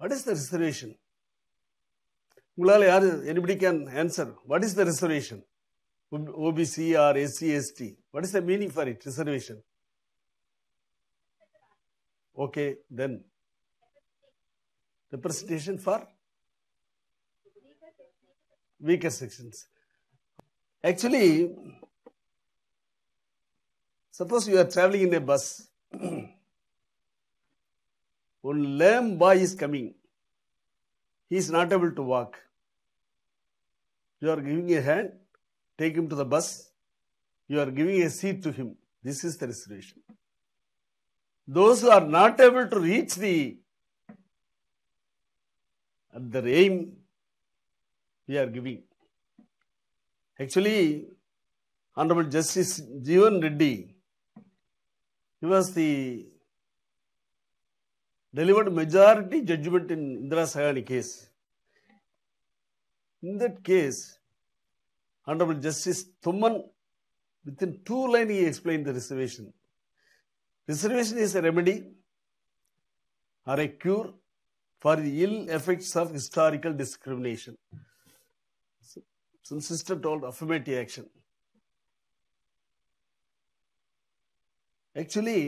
What is the restoration? உங்களால் யார் anybody can answer what is the reservation OBC or SC ST what is the meaning for it reservation okay then representation for weaker sections actually suppose you are travelling in a bus one lame boy is coming. He is not able to walk. You are giving a hand, take him to the bus. You are giving a seat to him. This is the restoration. Those who are not able to reach the the aim, we are giving. Actually, Honorable Justice Jeevan Reddy, he was the delivered majority judgment in Indira Sayani case. In that case, Honorable Justice Thumman, within two lines, he explained the reservation. Reservation is a remedy or a cure for the ill effects of historical discrimination. So, some sister told affirmative action. Actually,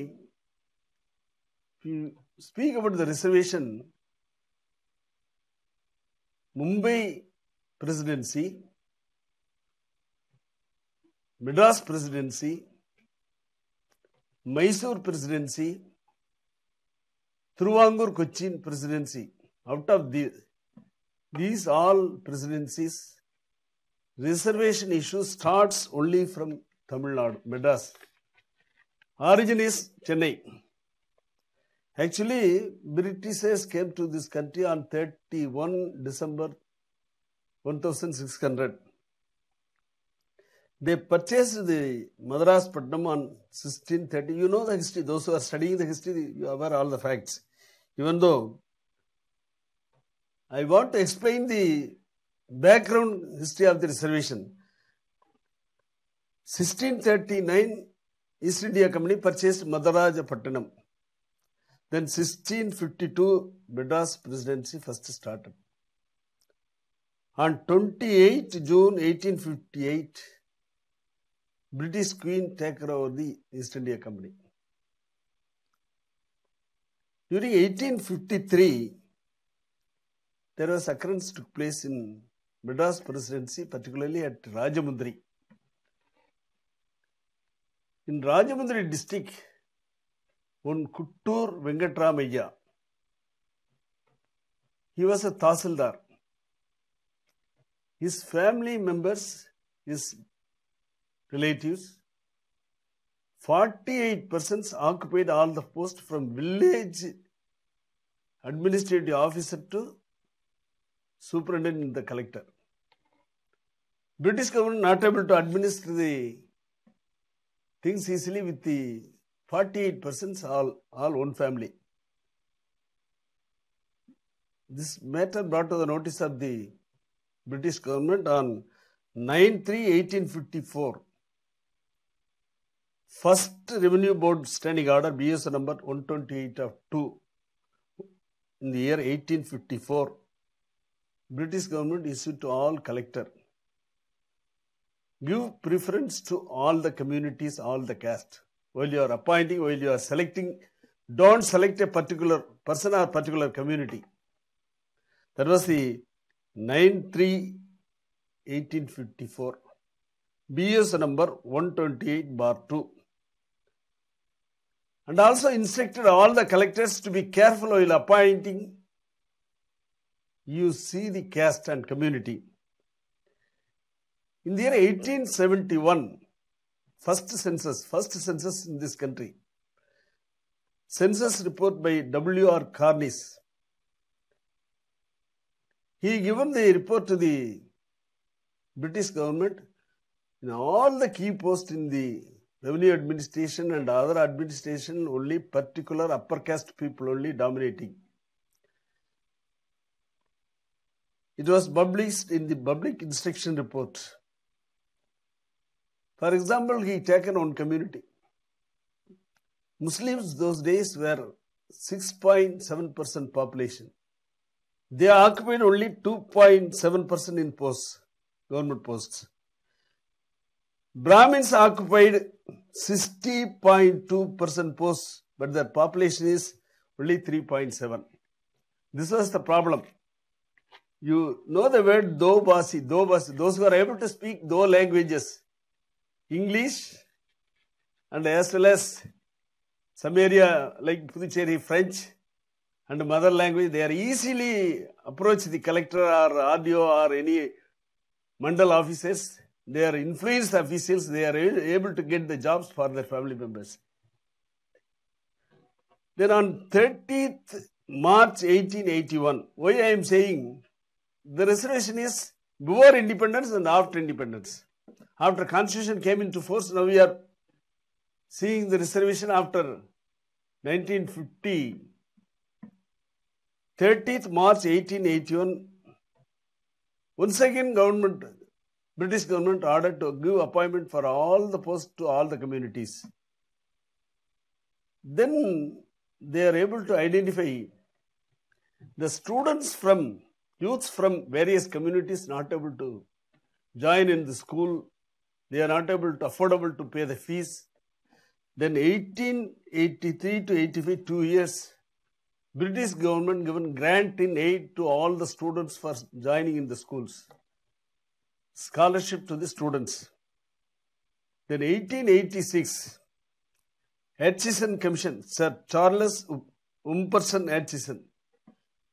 if hmm, you speak about the reservation, Mumbai presidency, Madras presidency, Mysore presidency, Thiruvangur kochin presidency. Out of the, these all presidencies, reservation issue starts only from Tamil Nadu, Madras. Origin is Chennai. Actually, Britishers came to this country on 31 December 1600. They purchased the Madras Putnam on 1630. You know the history. Those who are studying the history, you are aware all the facts. Even though I want to explain the background history of the reservation. 1639, East India Company purchased Madras Putnam. Then 1652, Madras presidency first started. On 28 June 1858, British Queen took over the East India Company. During 1853, there was occurrence took place in Madras presidency, particularly at Rajamundry. In Rajamundry district, one Kuttur Venkatramaya. He was a Tasildar. His family members, his relatives, 48 persons occupied all the posts from village administrative officer to superintendent the collector. British government not able to administer the things easily with the 48 persons all, all one family. This matter brought to the notice of the British government on 9-3-1854. First Revenue Board Standing Order BS number 128 of 2 in the year 1854. British government issued to all collector. Give preference to all the communities, all the caste while you are appointing, while you are selecting, don't select a particular person or particular community. That was the 9 3 1854 BS number 128 bar 2. And also instructed all the collectors to be careful while appointing. You see the caste and community. In the year 1871, First census, first census in this country. Census report by W.R. Carnis. He given the report to the British government in all the key posts in the revenue administration and other administration only particular upper caste people only dominating. It was published in the public instruction report. For example, he taken on community. Muslims those days were 6.7% population. They occupied only 2.7% in posts, government posts. Brahmins occupied 60.2% posts, but their population is only 3.7. This was the problem. You know the word Dobasi, Dobasi, those who are able to speak Do languages, English and as well as some area like Puducherry French and mother language, they are easily approach the collector or RDO or any mandal officers. They are influenced officials. They are able to get the jobs for their family members. Then on 30th March 1881, why I am saying the reservation is before independence and after independence. After constitution came into force, now we are seeing the reservation after 1950. 30th March 1881, once again government, British government ordered to give appointment for all the posts to all the communities. Then they are able to identify the students from, youths from various communities not able to join in the school they are not able to affordable to pay the fees. Then 1883 to 85, two years, British government given grant in aid to all the students for joining in the schools. Scholarship to the students. Then 1886, Atchison Commission, Sir Charles Umperson Atchison,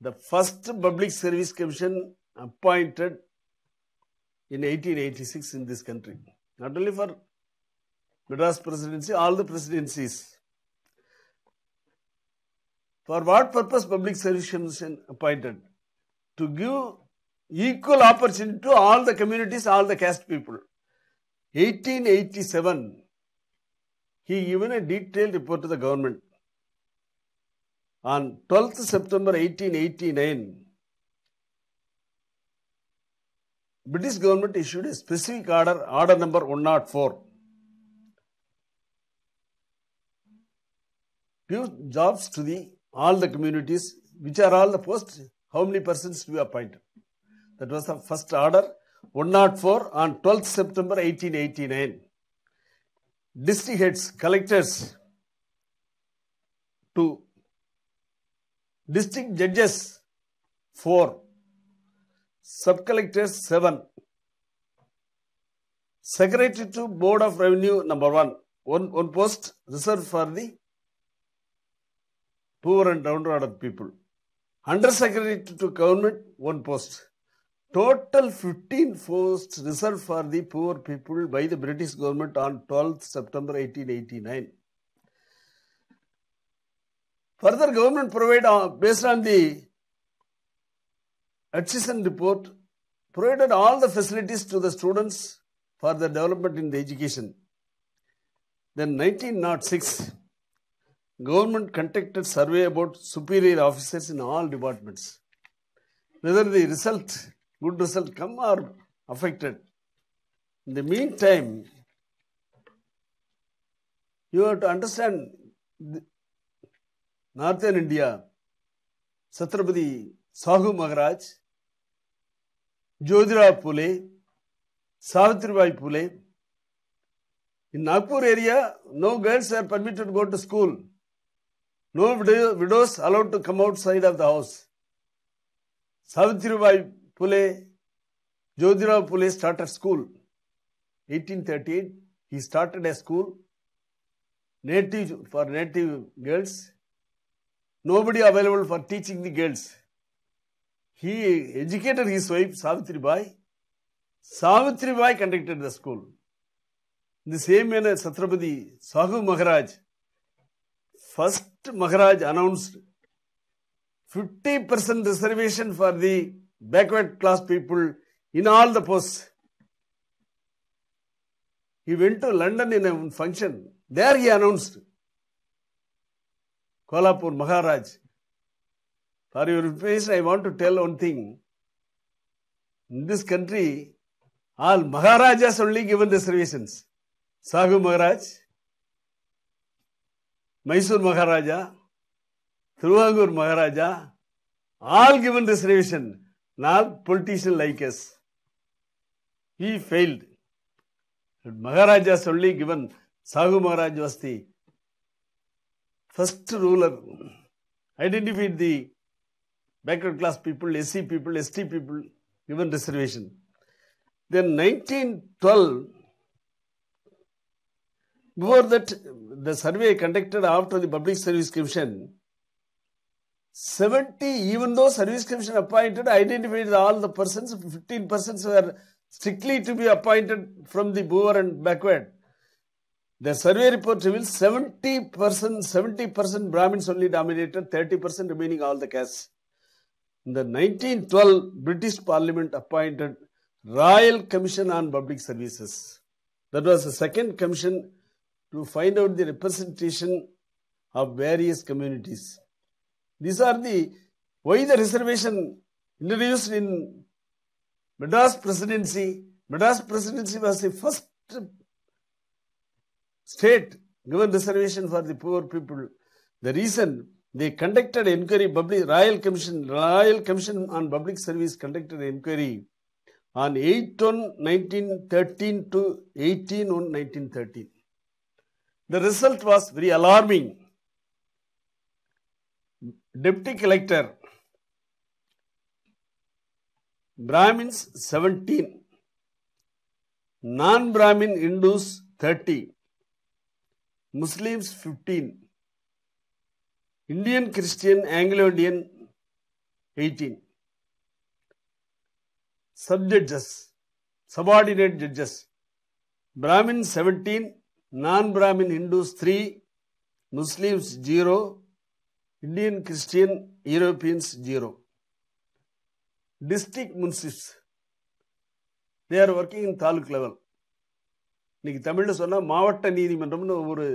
the first public service commission appointed in 1886 in this country not only for Madras presidency, all the presidencies. For what purpose public service commission appointed? To give equal opportunity to all the communities, all the caste people. 1887, he given a detailed report to the government. On 12th September 1889, British government issued a specific order, order number 104. Give jobs to the all the communities, which are all the posts, how many persons to be appointed. That was the first order, 104 on 12th September 1889. District heads, collectors to district judges, 4 Sub Collectors 7. Secretary to Board of Revenue number 1. One, one post reserved for the poor and downtrodden people. Under Secretary to Government, one post. Total 15 posts reserved for the poor people by the British government on 12th September 1889. Further, government provide uh, based on the Atchison report provided all the facilities to the students for their development in the education. Then 1906, government conducted survey about superior officers in all departments. Whether the result, good result come or affected. In the meantime, you have to understand northern India, Satrapati Sahu Maharaj Jyotirao Phule, Savitribai Phule. In Nagpur area, no girls are permitted to go to school. No widows allowed to come outside of the house. Savitribai Phule, Jyotirao Phule started school. 1813, he started a school native for native girls. Nobody available for teaching the girls. he educated his wife Savitri Bai. Savitri Bai conducted the school. In the same manner, Satrapati Sahu Maharaj, first Maharaj announced 50% reservation for the backward class people in all the posts. He went to London in a function. There he announced Kolhapur Maharaj For your face, I want to tell one thing. In this country, all Maharajas only given the reservations. sahu Maharaj, Mysore Maharaja, Thiruvangur Maharaja, all given the reservation. Not politician like us. He failed. But Maharajas only given. sahu Maharaj was the first ruler. Identified the backward class people, SC people, ST people, given reservation. Then 1912, before that, the survey conducted after the Public Service Commission, 70, even though Service Commission appointed, identified all the persons, 15 persons were strictly to be appointed from the poor and backward. The survey report reveals 70%, 70% Brahmins only dominated, 30% remaining all the castes. In the 1912, British Parliament appointed Royal Commission on Public Services. That was the second commission to find out the representation of various communities. These are the why the reservation introduced in Madras Presidency. Madras Presidency was the first state given reservation for the poor people. The reason they conducted inquiry, public, Royal Commission, Royal Commission on Public Service conducted inquiry on 8 on 1913 to 18 on 1913. The result was very alarming. Deputy collector, Brahmins 17, non Brahmin Hindus 30, Muslims 15. Indian Christian Anglo Indian 18. Sub judges, subordinate judges, Brahmin 17, non Brahmin Hindus 3, Muslims 0, Indian Christian Europeans 0. District munsifs, they are working in taluk level. இன்னைக்கு தமிழில் சொன்னால் மாவட்ட நீதிமன்றம்னு ஒரு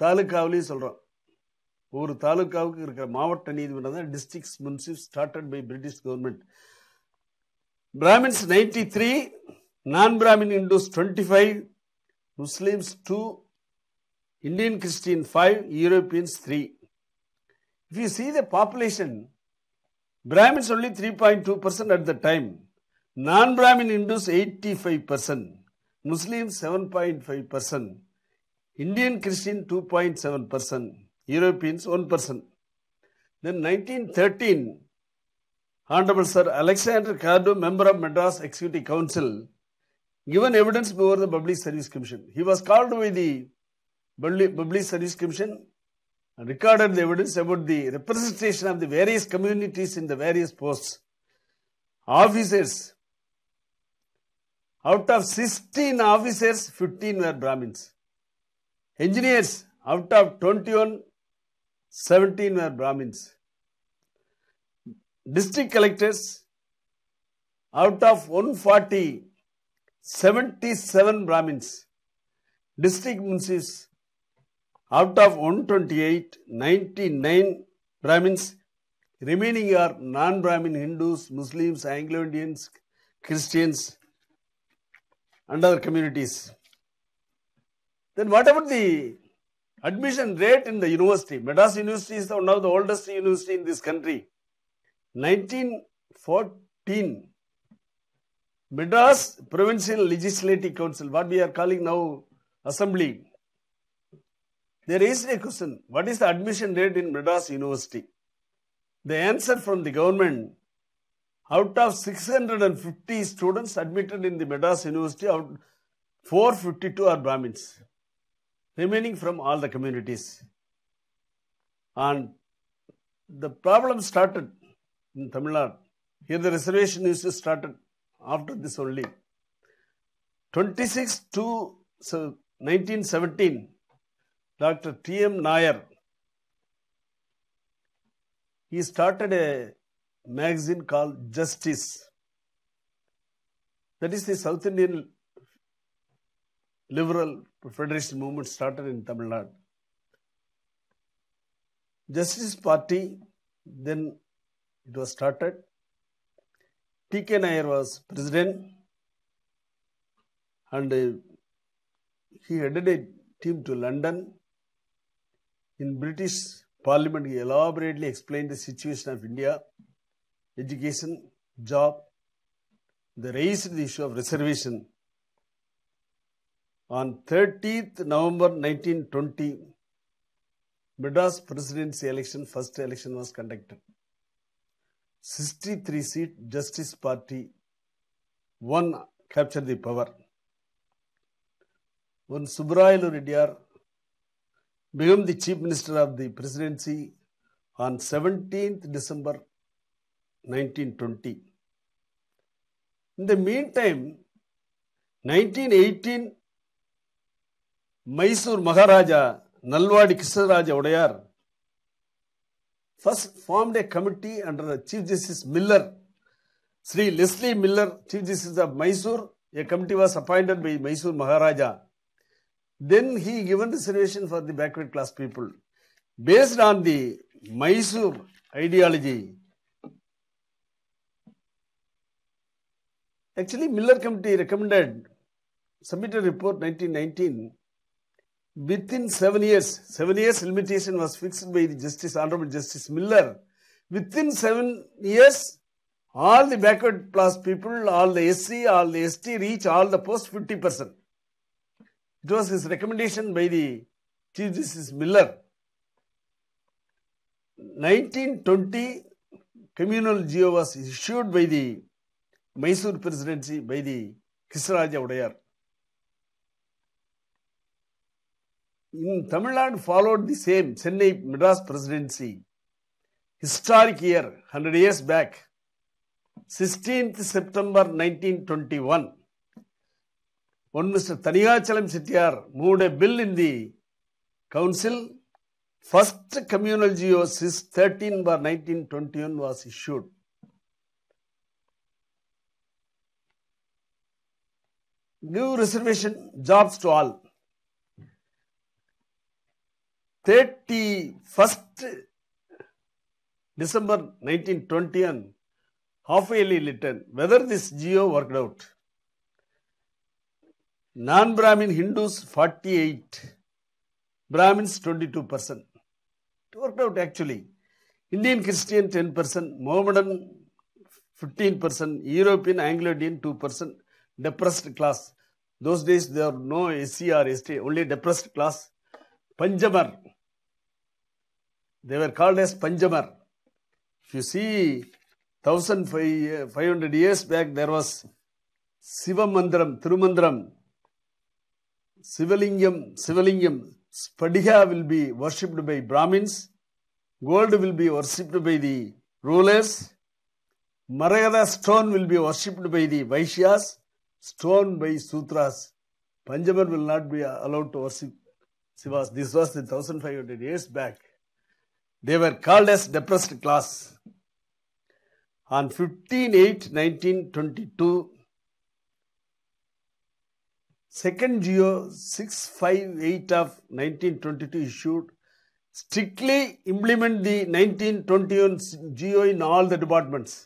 தாலுக்காவிலையும் சொல்கிறோம் ஒவ்வொரு தாலுக்காவுக்கு இருக்கிற மாவட்ட நீதிமன்றம் தான் districts munsif started by British government Brahmins ninety three non Brahmin Hindus twenty five Muslims two Indian Christian five Europeans three if you see the population Brahmins only three point two percent at the time non Brahmin Hindus eighty five percent Muslim seven point five percent Indian Christian two point seven percent Europeans 1%. Then 1913, Honorable Sir Alexander Cardo, member of Madras Executive Council, given evidence before the Public Service Commission. He was called by the Public Service Commission and recorded the evidence about the representation of the various communities in the various posts. Officers, out of 16 officers, 15 were Brahmins. Engineers, out of 21, 17 were Brahmins. District collectors, out of 140, 77 Brahmins. District Munsis, out of 128, 99 Brahmins. Remaining are non-Brahmin Hindus, Muslims, Anglo-Indians, Christians and other communities. Then what about the admission rate in the university. Madras University is one of the oldest university in this country. 1914, Madras Provincial Legislative Council, what we are calling now Assembly. They raised a question, what is the admission rate in Madras University? The answer from the government, out of 650 students admitted in the Madras University, out 452 are Brahmins remaining from all the communities. And the problem started in Tamil Nadu. Here the reservation issue started after this only. 26 to 1917, Dr. T.M. Nair, he started a magazine called Justice. That is the South Indian liberal Federation movement started in Tamil Nadu. Justice Party, then it was started. T.K. Nair was president and uh, he headed a team to London. In British Parliament, he elaborately explained the situation of India, education, job. They raised the issue of reservation on 30th November 1920, Madras presidency election, first election was conducted. 63 seat Justice Party won, captured the power. When Subrayal Reddyar became the chief minister of the presidency on 17th December 1920. In the meantime, 1918 Mysore Maharaja Nalwadi Kisaraja first formed a committee under Chief Justice Miller. Sri Leslie Miller, Chief Justice of Mysore, a committee was appointed by Mysore Maharaja. Then he given this reservation for the backward class people. Based on the Mysore ideology, actually Miller committee recommended, submitted report 1919 with in seven years seven years limitation was fixed by the justice honourable justice Miller with in seven years all the backward class people all the SC all the ST reach all the post fifty percent it was his recommendation by the chief justice Miller nineteen twenty communal GO was issued by the Mysore presidency by the Krishnaraja Wodeyar in Tamil Nadu followed the same Chennai Madras presidency. Historic year, 100 years back, 16th September 1921. One Mr. Tanigachalam Sityar moved a bill in the council. First communal geosis 13 by 1921 was issued. Give reservation jobs to all. 31st December 1920 and half yearly whether this geo worked out. Non-Brahmin Hindus 48, Brahmins 22%. It worked out actually. Indian Christian 10%, Mohammedan 15%, European Anglo-Indian 2%, depressed class. Those days there were no SC or only depressed class. Panjamar they were called as Panjamar. If you see, 1500 years back, there was Siva Mandaram, Sivalingam, Sivalingam, Spadhiya will be worshipped by Brahmins, gold will be worshipped by the rulers, Maragada stone will be worshipped by the Vaishyas, stone by Sutras. Panjamar will not be allowed to worship Sivas. This was the 1500 years back. They were called as depressed class. On 15 8 1922, second geo 658 of 1922 issued strictly implement the 1921 geo in all the departments.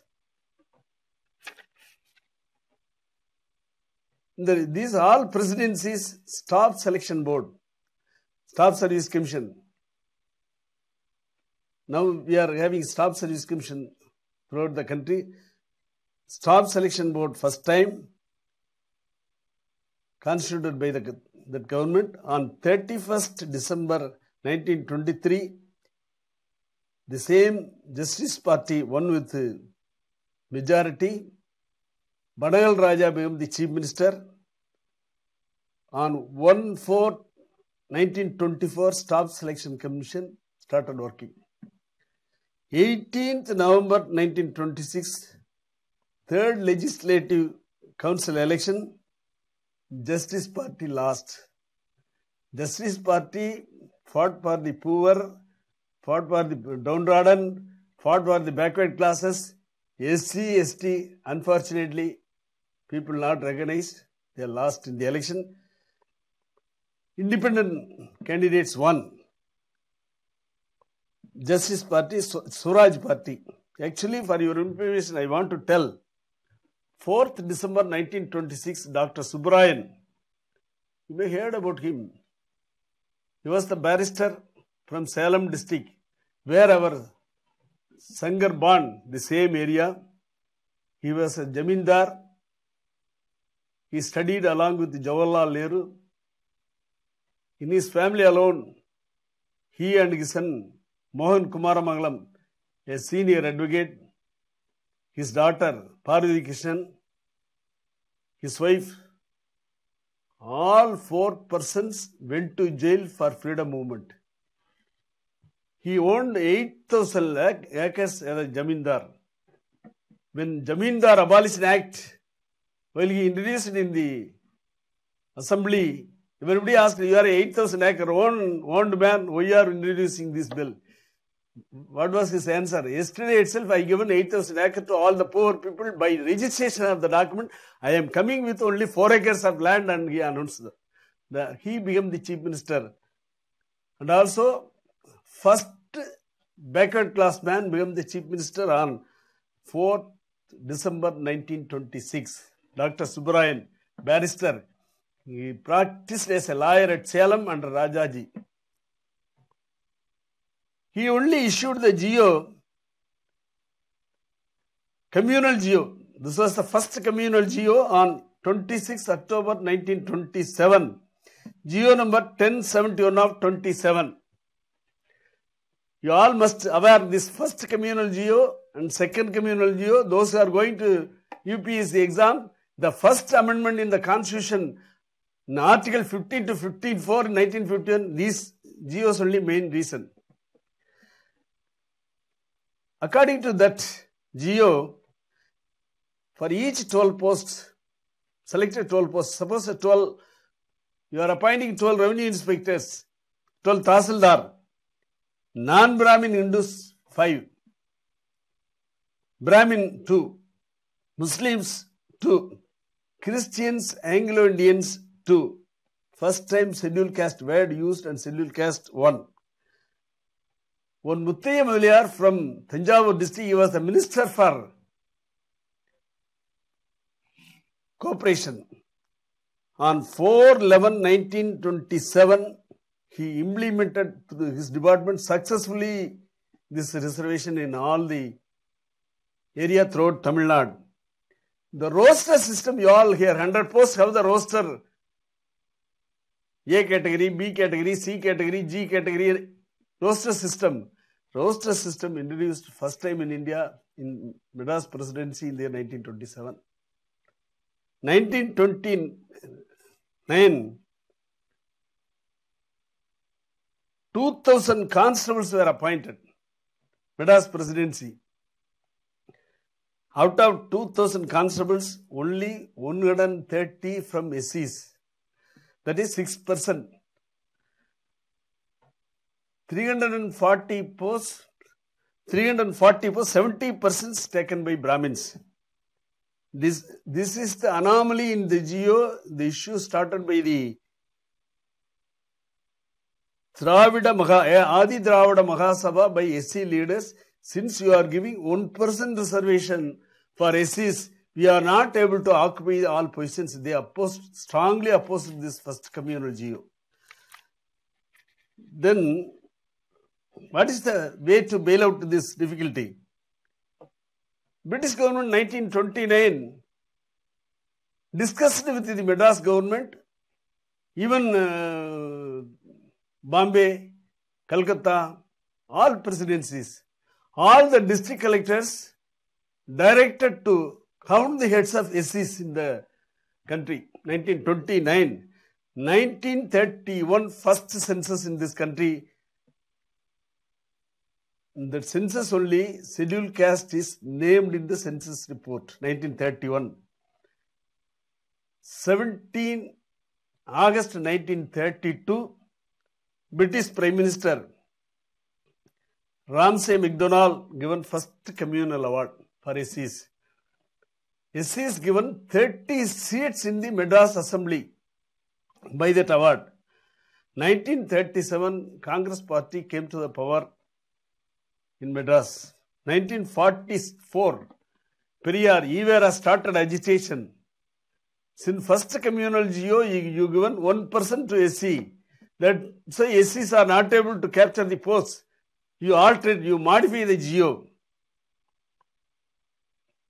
these are all presidencies, staff selection board, staff service commission, now we are having staff service commission throughout the country. Staff selection board first time constituted by the that government on 31st December 1923. The same Justice Party won with majority. Badagal Raja became the chief minister. On 1 4 1924, staff selection commission started working. 18th November 1926, third legislative council election, Justice Party lost. Justice Party fought for the poor, fought for the downtrodden, fought for the backward classes, SC, ST. Unfortunately, people not recognized. They lost in the election. Independent candidates won. Justice Party, Suraj Party. Actually, for your information, I want to tell 4th December 1926, Dr. Subrayan. You may heard about him. He was the barrister from Salem district, where our Sangar Ban, the same area. He was a Jamindar. He studied along with Jawaharlal Nehru. In his family alone, he and his son Mohan Kumaramangalam, a senior advocate, his daughter Parvati Krishnan, his wife, all four persons went to jail for freedom movement. He owned 8,000 acres as a Jamindar. When Jamindar the Act, while he introduced it in the assembly, everybody asked, you are 8,000 acre owned, owned man, why are you introducing this bill? What was his answer? Yesterday itself, I given 8,000 acres to all the poor people by registration of the document. I am coming with only 4 acres of land and he announced that. The, he became the chief minister. And also, first backward class man became the chief minister on 4th December 1926. Dr. Subrayan, barrister, he practiced as a lawyer at Salem under Rajaji. He only issued the geo, communal geo. This was the first communal geo on 26 October 1927. Geo number 1071 of 27. You all must aware this first communal geo and second communal geo. Those who are going to UPSC exam, the first amendment in the constitution in Article 15 to 54 1951, these geos only main reason. According to that geo, for each 12 posts, selected 12 posts, suppose a 12, you are appointing 12 revenue inspectors, 12 tahsildar, non-Brahmin Hindus 5, Brahmin 2, Muslims 2, Christians, Anglo-Indians 2, first time Scheduled caste word used and Scheduled caste 1 one Muttaya Mavaliar from Thanjavur district, he was a minister for cooperation. On 4 11 1927, he implemented to his department successfully this reservation in all the area throughout Tamil Nadu. The roster system, you all here, 100 posts have the roster A category, B category, C category, G category, Roaster system. Roaster system introduced first time in India in Madras presidency in the year 1927. 1929, 2000 constables were appointed. Madras presidency. Out of 2000 constables, only 130 from SCs. That is 6%. 340 posts, 340 posts, 70 persons taken by Brahmins. This, this is the anomaly in the geo. The issue started by the Dravida Maha, eh, Adi Dravida Mahasabha by SC leaders. Since you are giving 1% reservation for SCs, we are not able to occupy all positions. They opposed, strongly opposed this first communal geo. Then what is the way to bail out this difficulty? British government 1929 discussed with the Madras government, even uh, Bombay, Calcutta, all presidencies, all the district collectors directed to count the heads of SCs in the country. 1929, 1931 first census in this country the census only, scheduled caste is named in the census report 1931. 17 August 1932, British Prime Minister Ramsay MacDonald given first communal award for SCs. SC is given 30 seats in the Madras Assembly by that award. 1937, Congress party came to the power in Madras. 1944, Periyar, Ivera started agitation. Since first communal geo, you, given 1% to SC. That so SCs are not able to capture the posts. You alter, you modify the geo.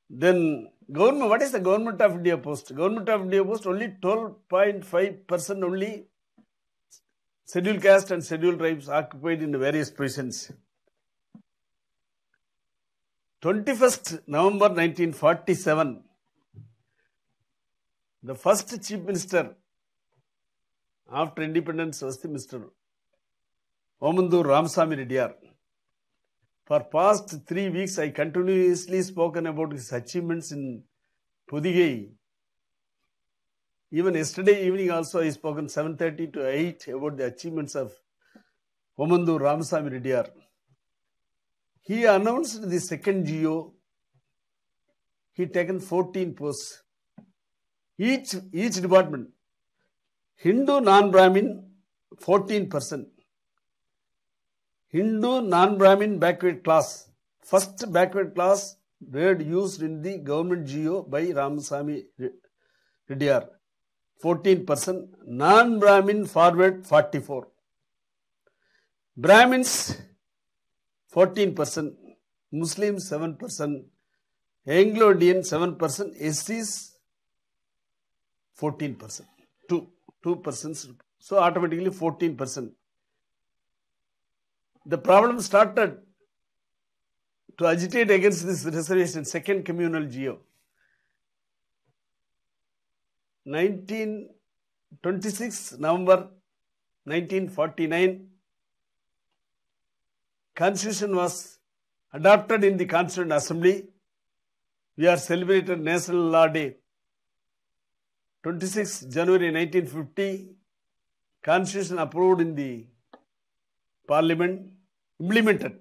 Then government, what is the government of India post? Government of India post only 12.5% only scheduled caste and scheduled tribes occupied in various positions. 21st November 1947, the first chief minister after independence was the Mr. Omundu Ramsamy Reddyar. For past three weeks, I continuously spoken about his achievements in Pudugai. Even yesterday evening also, I spoken 7.30 to 8 about the achievements of Omundu Ramsamy Reddyar. He announced the second geo. He taken 14 posts. Each, each department, Hindu non-Brahmin 14%. Hindu non-Brahmin backward class. First backward class word used in the government geo by Ramasamy Reddyar. 14%. Non-Brahmin forward 44. Brahmins 14%, Muslim 7%, Anglo Indian 7%, SCs 14%, 2%. So automatically 14%. The problem started to agitate against this reservation, second communal geo. 1926, November 1949. Constitution was adopted in the Constituent Assembly. We are celebrating National Law Day. 26 January 1950, Constitution approved in the Parliament, implemented.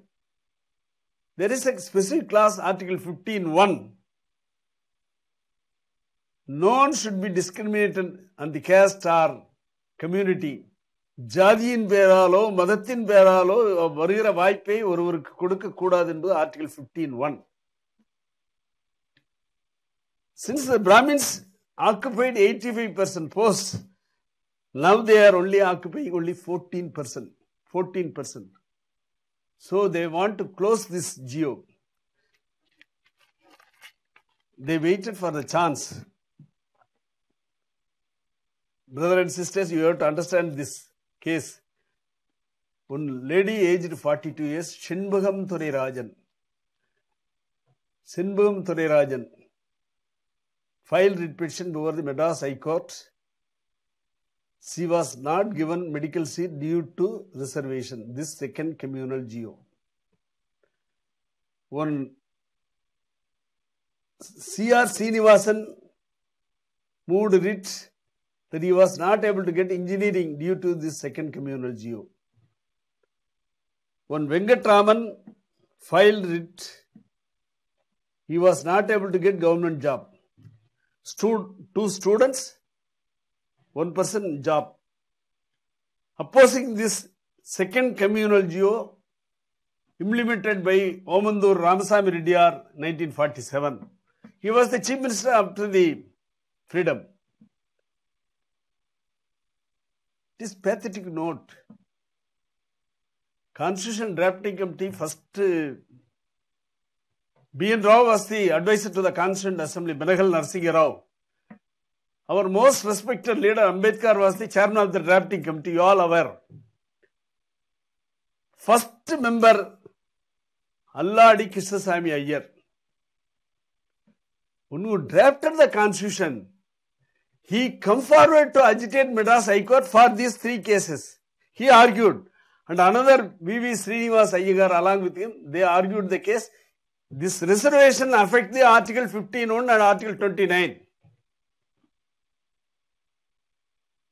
There is a specific clause, Article 15.1. No one should be discriminated on the caste or community ஜாதியின் பேராலோ மதத்தின் பேராலோ வருகிற வாய்ப்பை ஒருவருக்கு கொடுக்க கூடாது என்பது article fifteen one since Brahmins occupied eighty five percent post now they are only occupy only fourteen percent fourteen percent so they want to close this GO they waited for the chance brother and sisters you have to understand this case one lady aged forty two years Champakam Dorairajan Champakam Dorairajan filed writ petition before the Madras High Court. She was not given medical seat due to reservation. This second communal geo. One C.R. Srinivasan moved writ that he was not able to get engineering due to this second communal geo. When Venkatraman filed it, he was not able to get government job. Stud two students, one person job. Opposing this second communal geo implemented by Omandur Ramasamy Reddyar 1947. He was the chief minister after the freedom. Is pathetic note constitution drafting committee first B N Rao was the adviser to the constituent assembly Benegal Narsing Rao our most respected leader Ambedkar was the chairman of the drafting committee you all our first member Alladi Krishnaswamy Iyer ஒன்னு drafted the constitution He come forward to agitate Madras High Court for these three cases. He argued and another V.V. Srinivas Iyengar along with him, they argued the case. This reservation affect the Article 15 and Article 29.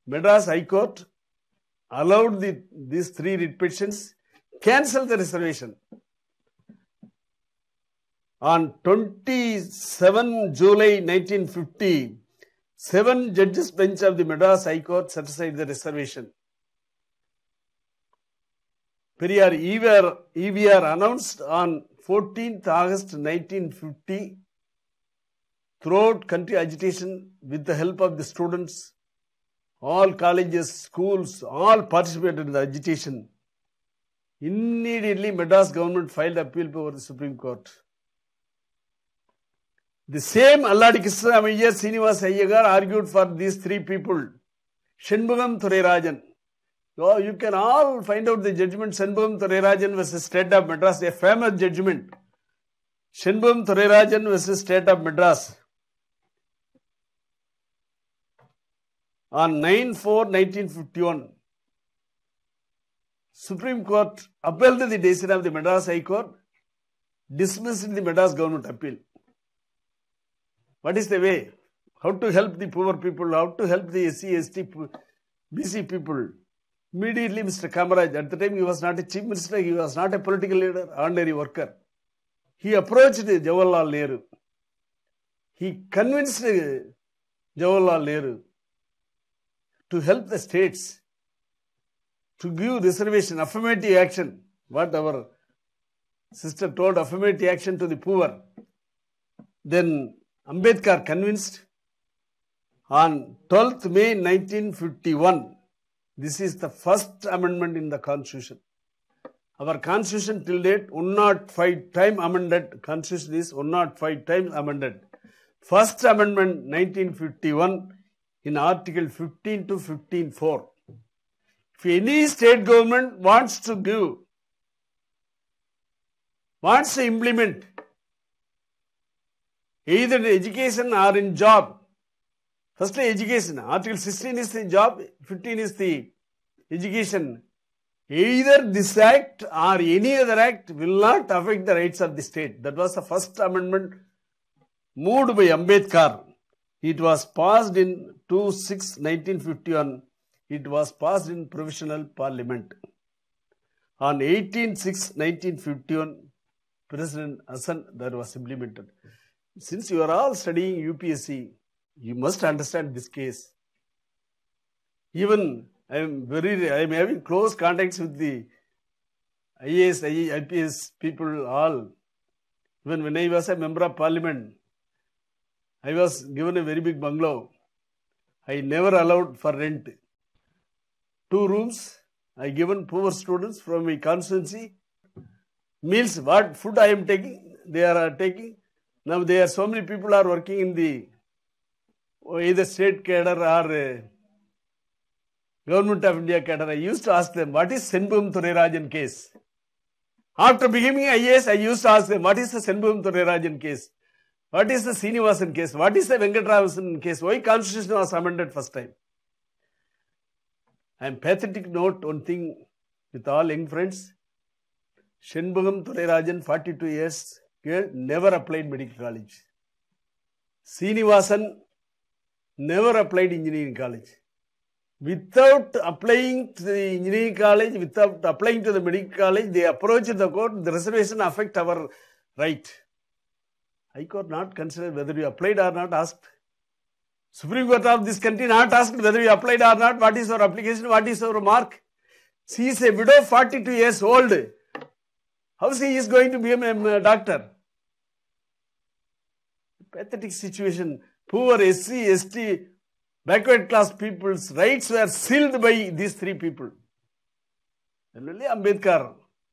Madras High Court allowed the, these three petitions, cancel the reservation. On 27 July 1950, Seven judges bench of the Madras High Court set aside the reservation. Periyar EVR, EVR announced on 14th August 1950 throughout country agitation with the help of the students, all colleges, schools, all participated in the agitation. Immediately Madras government filed appeal before the Supreme Court. The same Alladi Krishnamaya Srinivas ayyagar argued for these three people. Shanmugam Thurirajan. So you can all find out the judgment Shanmugam Thurirajan versus State of Madras, a famous judgment. Shanmugam Thurirajan versus State of Madras. On 9 4 1951, Supreme Court upheld the decision of the Madras High Court, dismissed the Madras government appeal. What is the way? How to help the poor people? How to help the SC, BC people? Immediately, Mr. Kamaraj, at the time he was not a chief minister, he was not a political leader, ordinary worker. He approached Jawaharlal Nehru. He convinced Jawaharlal Nehru to help the states to give reservation, affirmative action, what our sister told affirmative action to the poor. Then Ambedkar convinced on 12th May 1951. This is the first amendment in the constitution. Our constitution till date 105 times amended. Constitution is 105 times amended. First amendment 1951 in article 15 to 15.4. If any state government wants to give, wants to implement either in education or in job. Firstly, education. Article 16 is the job, 15 is the education. Either this act or any other act will not affect the rights of the state. That was the first amendment moved by Ambedkar. It was passed in 2 6 1951. It was passed in provisional parliament. On 18 6 1951, President Hassan, that was implemented since you are all studying UPSC, you must understand this case. Even I am very, I am having close contacts with the IAS, IPS people all. Even when I was a member of parliament, I was given a very big bungalow. I never allowed for rent. Two rooms I given poor students from my constituency. Meals, what food I am taking, they are taking. Now there are so many people are working in the oh, either state cadre or uh, government of India cadre. I used to ask them, what is Senbum Thurirajan case? After becoming IAS, I used to ask them, what is the Senbum Thurirajan case? What is the Srinivasan case? What is the Venkatraman case? Why constitution was amended first time? I am pathetic note one thing with all young friends. Shenbugam Thurirajan, 42 years, girl never applied medical college. Srinivasan never applied engineering college. Without applying to the engineering college, without applying to the medical college, they approached the court, the reservation affect our right. High Court not considered whether you applied or not asked. Supreme Court of this country not asked whether you applied or not, what is your application, what is your mark. She is a widow, 42 years old. How is he is going to be a uh, doctor? Pathetic situation. Poor SC, ST, backward class people's rights were sealed by these three people. Generally, Ambedkar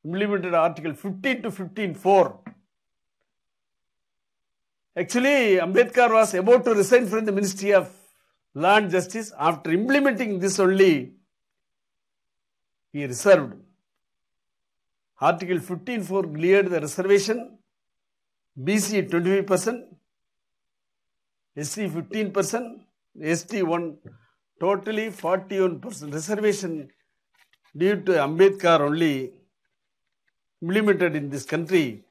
implemented Article 15 to 15.4. Actually, Ambedkar was about to resign from the Ministry of Law and Justice. After implementing this only, he reserved Article 15 for cleared the reservation, BC 25%, percent SC 15%, ST 1 totally 41% reservation due to Ambedkar only implemented in this country.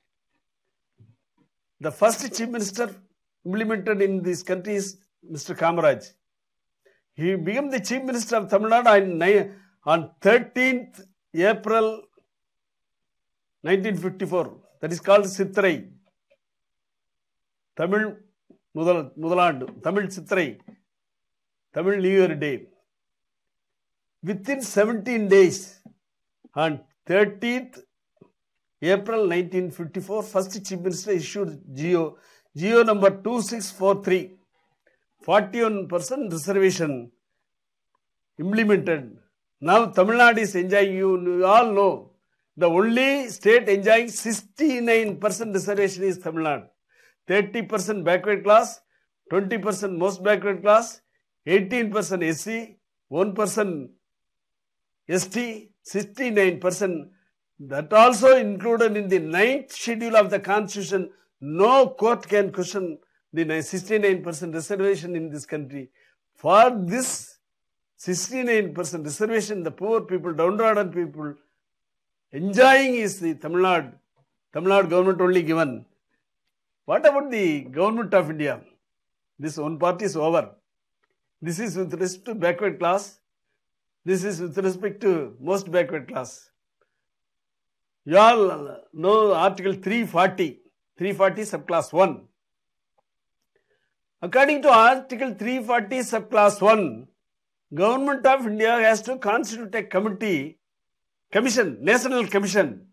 The first chief minister implemented in this country is Mr. Kamaraj. He became the chief minister of Tamil Nadu on 13th April 1954 that is called Sitrai Tamil முதல் முதலாண்டு Tamil Chithirai Tamil new year day within seventeen days on thirteenth April nineteen fifty four first chief minister issue GO GO number two six four three forty one percent reservation implemented now Tamil Nadu is enjoy you all no The only state enjoying 69% reservation is Tamil Nadu. 30% backward class, 20% most backward class, 18% SC, 1% ST, 69%. That also included in the ninth schedule of the constitution. No court can question the 69% reservation in this country. For this 69% reservation, the poor people, downtrodden people, enjoying is the Tamil Nadu, Tamil Nadu government only given. What about the government of India? This one part is over. This is with respect to backward class. This is with respect to most backward class. You all know Article 340, 340 subclass 1. According to Article 340 subclass 1, Government of India has to constitute a committee commission, national commission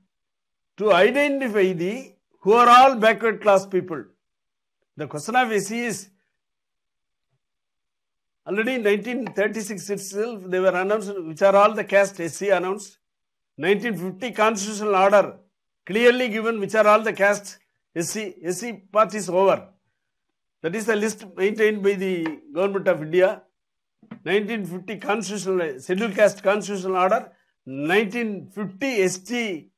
to identify the who are all backward class people. The question of AC is already in 1936 itself they were announced which are all the caste SC announced. 1950 constitutional order clearly given which are all the caste SC, SC part is over. That is the list maintained by the government of India. 1950 constitutional scheduled caste constitutional order 1950 ST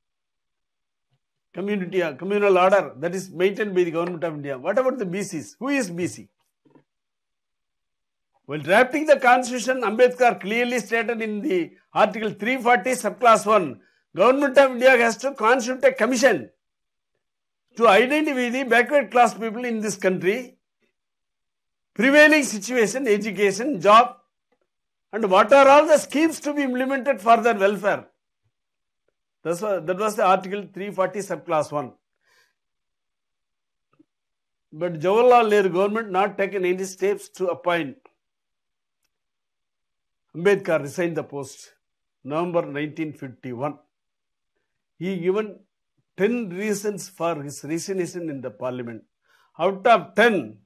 community, communal order that is maintained by the government of India. What about the BCs? Who is BC? While drafting the constitution, Ambedkar clearly stated in the Article 340, subclass 1, Government of India has to constitute a commission to identify the backward class people in this country, prevailing situation, education, job, and what are all the schemes to be implemented for their welfare. That's what, that was the Article 340 subclass 1. But Jawaharlal Nehru government not taken any steps to appoint. Ambedkar resigned the post November 1951. He given 10 reasons for his resignation in the parliament. Out of 10,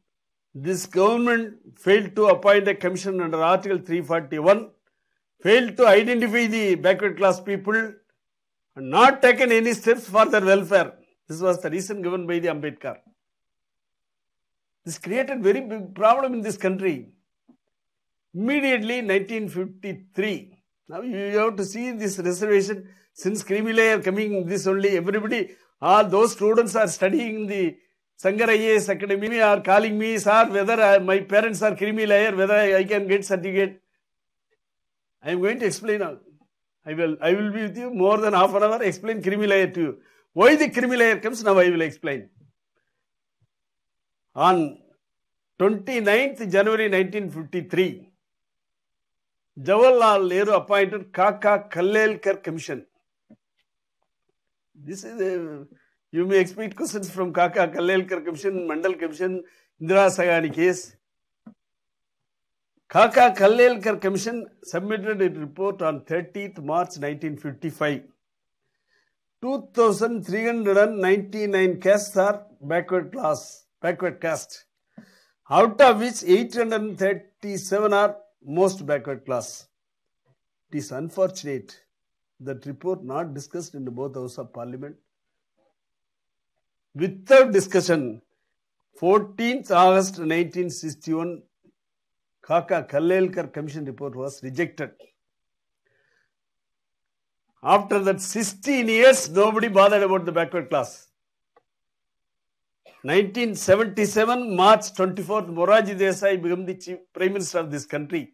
this government failed to appoint a commission under Article 341, failed to identify the backward class people, and not taken any steps for their welfare. This was the reason given by the Ambedkar. This created very big problem in this country. Immediately 1953. Now you have to see this reservation. Since Creamy are coming, this only everybody, all those students are studying the Sankar IAS Academy are calling me, sir, whether I, my parents are creamy layer, whether I, I can get certificate. I am going to explain. I will, I will be with you more than half an hour, explain creamy layer to you. Why the creamy layer comes, now I will explain. On 29th January 1953, Jawaharlal Nehru appointed Kaka Kalelkar Commission. This is a you may expect questions from Kaka Kalalkar Commission, Mandal Commission, Indira Sagani case. Kaka Kalalkar Commission submitted a report on 30th March 1955. 2,399 castes are backward class, backward caste, out of which 837 are most backward class. It is unfortunate that report not discussed in both House of Parliament without discussion, 14th August 1961, Kaka Kalelkar Commission report was rejected. After that 16 years, nobody bothered about the backward class. 1977, March 24th, Moraji Desai became the chief prime minister of this country.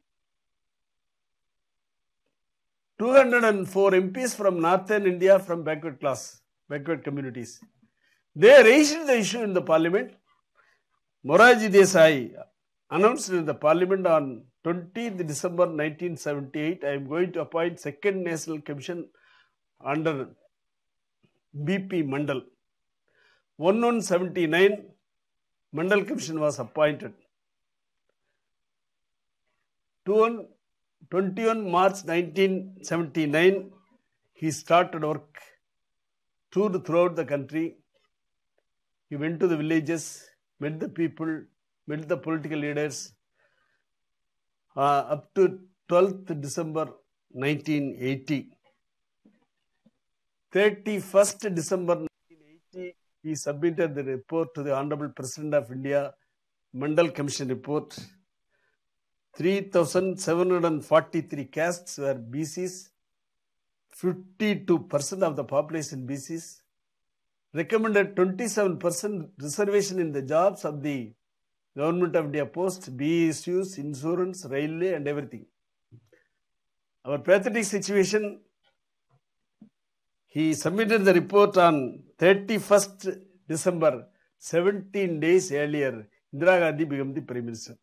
204 MPs from northern India from backward class, backward communities. They raised the issue in the parliament. Moraji Desai announced in the parliament on 20th December 1978, I am going to appoint second national commission under B.P. Mandal. 1179, Mandal commission was appointed. 21 March 1979, he started work toured throughout the country he went to the villages, met the people, met the political leaders. Uh, up to 12th December 1980. 31st December 1980, he submitted the report to the Honorable President of India, Mandal Commission report. 3,743 castes were BCs. 52% of the population BCs recommended 27% reservation in the jobs of the Government of India post, BE issues, insurance, railway, and everything. Our pathetic situation, he submitted the report on 31st December, 17 days earlier. Indira Gandhi became the Prime Minister.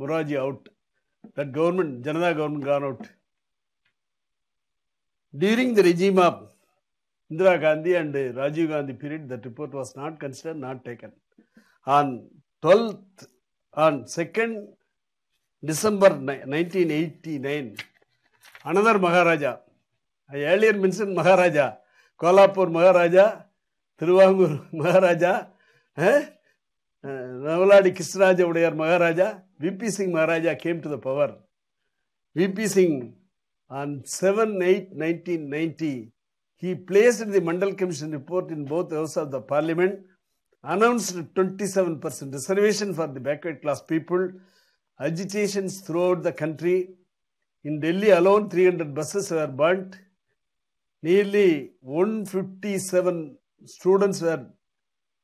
Moraji out. That government, Janata government gone out. During the regime of Indira Gandhi and Rajiv Gandhi period, that report was not considered, not taken. On 12th, on 2nd December 1989, another Maharaja, I earlier mentioned Maharaja, Kolhapur Maharaja, Thiruvangur Maharaja, eh? uh, Navaladi Kisraja Udayar Maharaja, VP Singh Maharaja came to the power. VP Singh on 7 8 1990 He placed the Mandal Commission report in both houses of the parliament, announced 27% reservation for the backward class people, agitations throughout the country. In Delhi alone, 300 buses were burnt. Nearly 157 students were,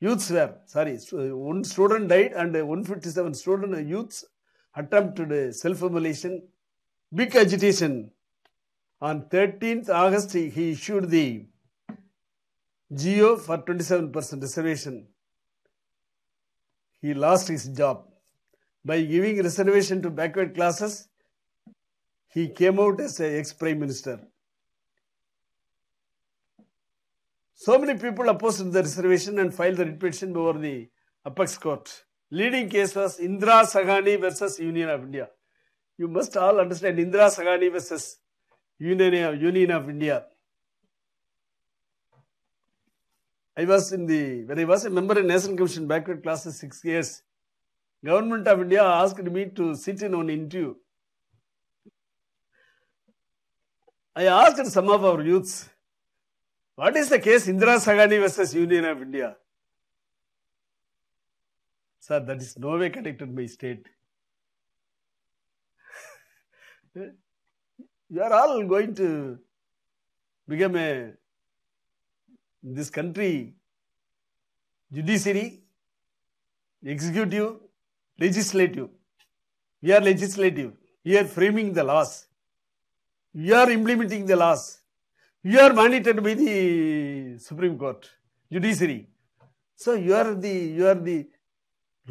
youths were, sorry, uh, one student died and 157 student youths attempted self-immolation. Big agitation on 13th August, he issued the GO for 27% reservation. He lost his job. By giving reservation to backward classes, he came out as an ex-prime minister. So many people opposed the reservation and filed the petition before the apex court. Leading case was Indra Sagani versus Union of India. You must all understand Indra Sagani versus Union, Union of India. I was in the, when I was a member in National Commission Backward Classes six years, Government of India asked me to sit in on interview. I asked some of our youths, what is the case Indira Sagani versus Union of India? Sir, that is no way connected my state you are all going to become a this country judiciary, executive, legislative. We are legislative. We are framing the laws. We are implementing the laws. We are monitored by the Supreme Court, judiciary. So you are the you are the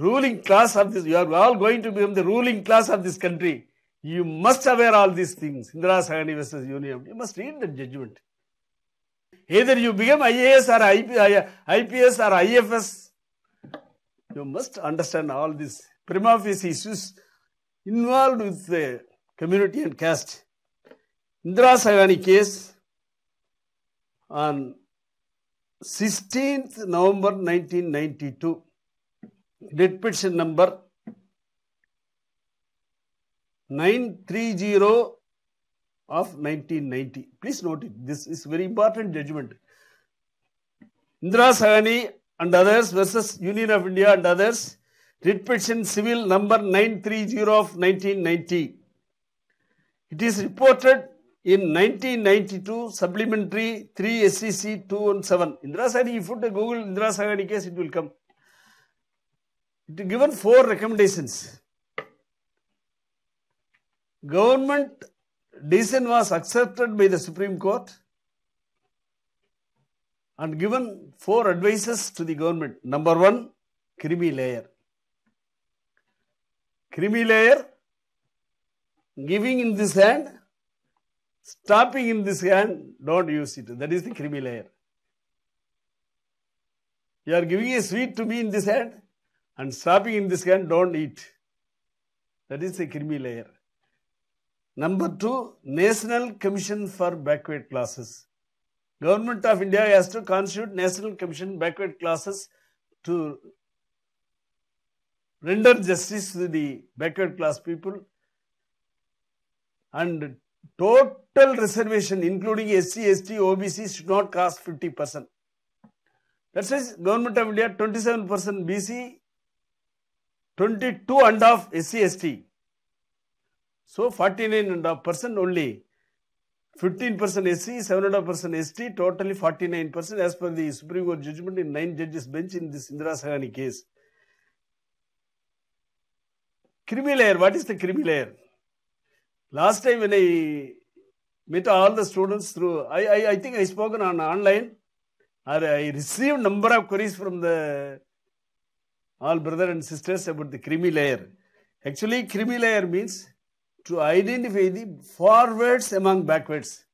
ruling class of this. You are all going to become the ruling class of this country. You must aware all these things. Indira Sahani versus Union. You must read the judgment. Either you become IAS or IPS or IFS. You must understand all these prima facie issues involved with the community and caste. Indira Sahani case on 16th November 1992, dead petition number 930 of 1990. Please note it. This is very important judgment. Indra Sahani and others versus Union of India and others. Writ petition civil number 930 of 1990. It is reported in 1992 supplementary 3 SEC 217. Indra Sahani, if you put a Google Indra Sahani case, it will come. It is given four recommendations government decision was accepted by the Supreme Court and given four advices to the government. Number one, creamy layer. Creamy layer, giving in this hand, stopping in this hand, don't use it. That is the creamy layer. You are giving a sweet to me in this hand and stopping in this hand, don't eat. That is the creamy layer. Number two, National Commission for Backward Classes. Government of India has to constitute National Commission Backward Classes to render justice to the backward class people and total reservation including SC, ST, OBC should not cost 50%. That says government of India 27% BC, 22 and half SC, ST. So 49 percent only. 15% SC, 700% ST, totally 49% as per the Supreme Court judgment in 9 judges bench in this Indira Sahani case. Creamy layer, what is the creamy layer? Last time when I met all the students through, I, I, I think I spoke on online, or I received number of queries from the all brother and sisters about the creamy layer. Actually, creamy layer means to identify the forwards among backwards.